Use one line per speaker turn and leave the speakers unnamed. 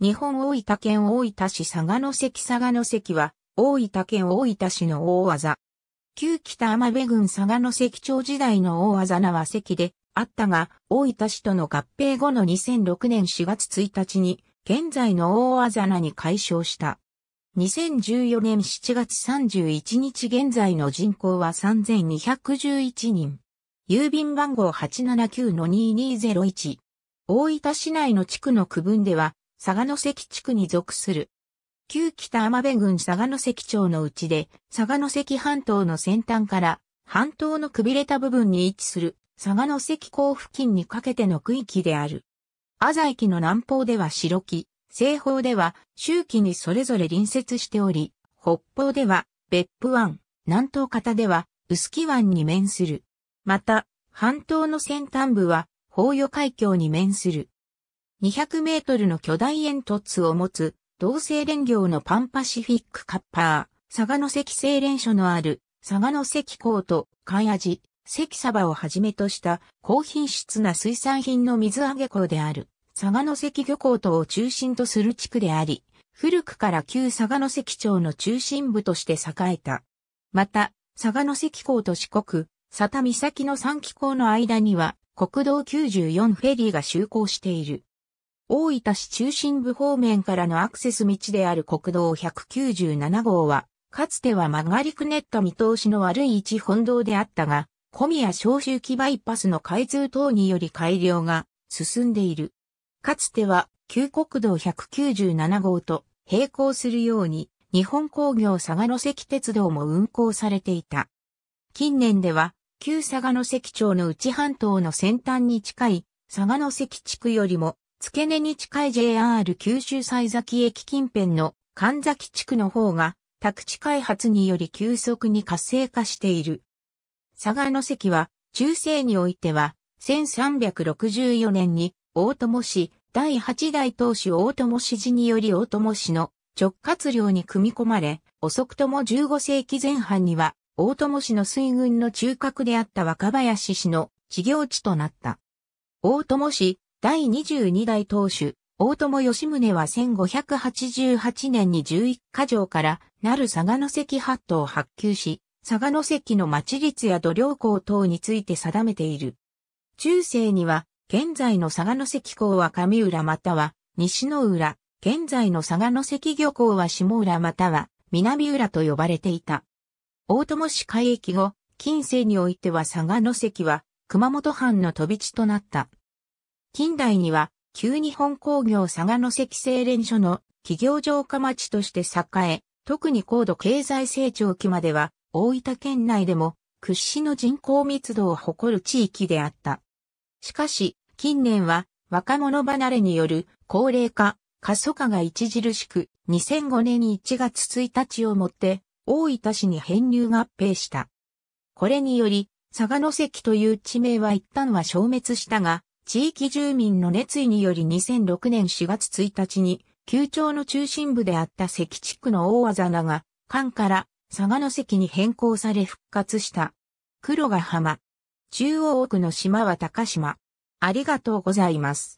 日本大分県大分市佐賀の関佐賀の関は、大分県大分市の大技。旧北天部郡佐賀の関町時代の大技名は関であったが、大分市との合併後の2006年4月1日に、現在の大技名に改称した。2014年7月31日現在の人口は3211人。郵便番号879-2201。大分市内の地区の区分では、佐賀関地区に属する。旧北浜辺郡佐賀関町のうちで、佐賀関半島の先端から半島のくびれた部分に位置する佐賀関港付近にかけての区域である。朝駅の南方では白木、西方では周期にそれぞれ隣接しており、北方では別府湾、南東方では薄木湾に面する。また、半島の先端部は、法与海峡に面する。200メートルの巨大煙突を持つ、同性連業のパンパシフィックカッパー、佐賀の関製連所のある、佐賀の関港と、貝味、関サバをはじめとした高品質な水産品の水揚げ港である、佐賀の関漁港等を中心とする地区であり、古くから旧佐賀の関町の中心部として栄えた。また、佐賀の関港と四国、佐田岬の三気港の間には、国道94フェリーが就航している。大分市中心部方面からのアクセス道である国道197号は、かつては曲がりくねった見通しの悪い一本道であったが、小宮小周期バイパスの開通等により改良が進んでいる。かつては、旧国道197号と並行するように、日本工業佐賀の関鉄道も運行されていた。近年では、旧佐賀の関町の内半島の先端に近い佐賀の関地区よりも付け根に近い JR 九州西崎駅近辺の神崎地区の方が、宅地開発により急速に活性化している。佐賀の関は、中世においては、1364年に、大友氏、第8代当主大友氏寺により大友氏の直轄領に組み込まれ、遅くとも15世紀前半には、大友氏の水軍の中核であった若林氏の事業地となった。大友氏、第22代当主、大友義宗は1588年に11カ条からなる佐賀の関八島を発給し、佐賀の関の町立や土寮港等について定めている。中世には、現在の佐賀の関港は上浦または西の浦、現在の佐賀の関漁港は下浦または南浦と呼ばれていた。大友市海域後、近世においては佐賀の関は熊本藩の飛び地となった。近代には、旧日本工業佐賀の関精連所の企業城下町として栄え、特に高度経済成長期までは、大分県内でも屈指の人口密度を誇る地域であった。しかし、近年は若者離れによる高齢化、過疎化が著しく、2005年に1月1日をもって、大分市に編入合併した。これにより、佐賀の関という地名は一旦は消滅したが、地域住民の熱意により2006年4月1日に、旧町の中心部であった関地区の大技ざが、関から佐賀の関に変更され復活した。黒ヶ浜。中央奥の島は高島。ありがとうございます。